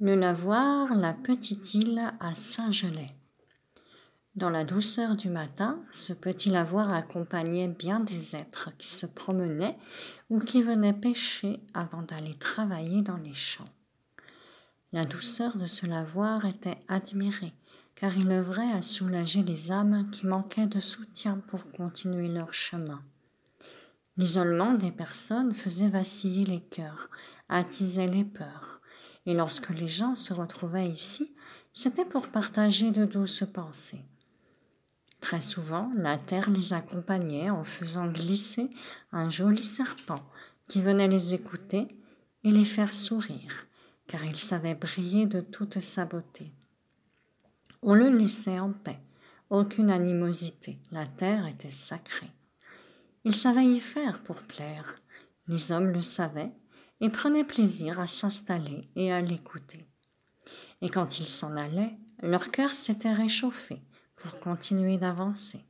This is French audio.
Le lavoir, la petite île à Saint-Gelais. Dans la douceur du matin, ce petit lavoir accompagnait bien des êtres qui se promenaient ou qui venaient pêcher avant d'aller travailler dans les champs. La douceur de ce lavoir était admirée, car il œuvrait à soulager les âmes qui manquaient de soutien pour continuer leur chemin. L'isolement des personnes faisait vaciller les cœurs, attisait les peurs, et lorsque les gens se retrouvaient ici, c'était pour partager de douces pensées. Très souvent, la terre les accompagnait en faisant glisser un joli serpent qui venait les écouter et les faire sourire, car il savait briller de toute sa beauté. On le laissait en paix, aucune animosité, la terre était sacrée. Il savait y faire pour plaire, les hommes le savaient ils prenaient plaisir à s'installer et à l'écouter. Et quand ils s'en allaient, leur cœur s'était réchauffé pour continuer d'avancer.